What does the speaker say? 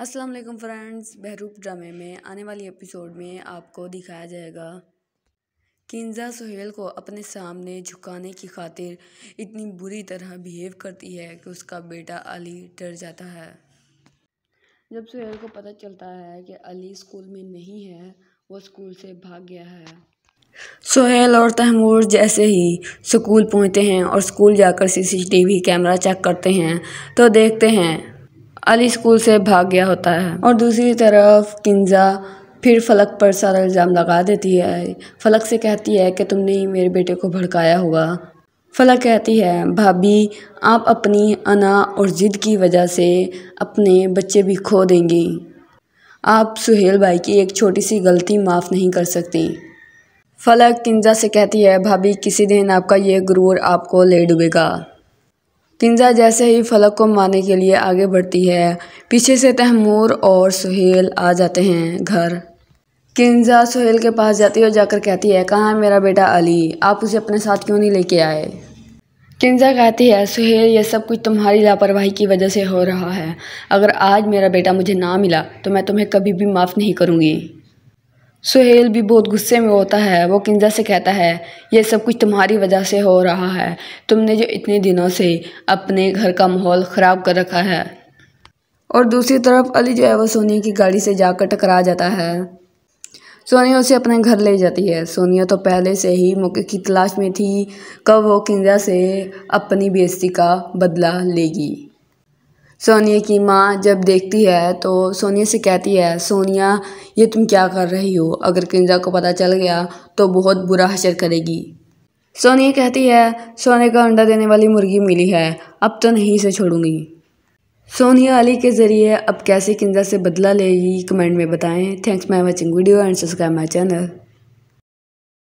अस्सलाम वालेकुम फ्रेंड्स बहरूप ड्रामे में आने वाली एपिसोड में आपको दिखाया जाएगा किंजा सुहेल को अपने सामने झुकाने की खातिर इतनी बुरी तरह बिहेव करती है कि उसका बेटा अली डर जाता है जब सुहेल को पता चलता है कि अली स्कूल में नहीं है वो स्कूल से भाग गया है सुहेल और तहमूर जैसे ही स्कूल पहुंचते हैं और स्कूल जाकर सीसीटीवी कैमरा चेक करते हैं तो देखते हैं अली स्कूल से भाग गया होता है और दूसरी तरफ किंजा फिर फलक पर सारा इल्ज़ाम लगा देती है फलक से कहती है कि तुमने ही मेरे बेटे को भड़काया होगा फलक कहती है भाभी आप अपनी अना और ज़िद की वजह से अपने बच्चे भी खो देंगी आप सुहेल भाई की एक छोटी सी गलती माफ़ नहीं कर सकती फलक किंजा से कहती है भाभी किसी दिन आपका ये गुरूर आपको ले डूबेगा किंजा जैसे ही फलक को मारने के लिए आगे बढ़ती है पीछे से तहमूर और सुहेल आ जाते हैं घर किंजा सुहेल के पास जाती है और जाकर कहती है कहाँ है मेरा बेटा अली आप उसे अपने साथ क्यों नहीं लेके आए किंजा कहती है सुहेल यह सब कुछ तुम्हारी लापरवाही की वजह से हो रहा है अगर आज मेरा बेटा मुझे ना मिला तो मैं तुम्हें कभी भी माफ़ नहीं करूँगी सुहेल भी बहुत गुस्से में होता है वो किंजा से कहता है यह सब कुछ तुम्हारी वजह से हो रहा है तुमने जो इतने दिनों से अपने घर का माहौल ख़राब कर रखा है और दूसरी तरफ अली जो है वो सोनिया की गाड़ी से जाकर टकरा जाता है सोनिया उसे अपने घर ले जाती है सोनिया तो पहले से ही मौके की तलाश में थी कब वो किंजा से अपनी बेजती का बदला लेगी सोनिया की माँ जब देखती है तो सोनिया से कहती है सोनिया ये तुम क्या कर रही हो अगर किंजा को पता चल गया तो बहुत बुरा हशर करेगी सोनिया कहती है सोने का अंडा देने वाली मुर्गी मिली है अब तो नहीं इसे छोड़ूंगी सोनिया अली के ज़रिए अब कैसे किंजा से बदला लेगी कमेंट में बताएं thanks my watching video and subscribe my channel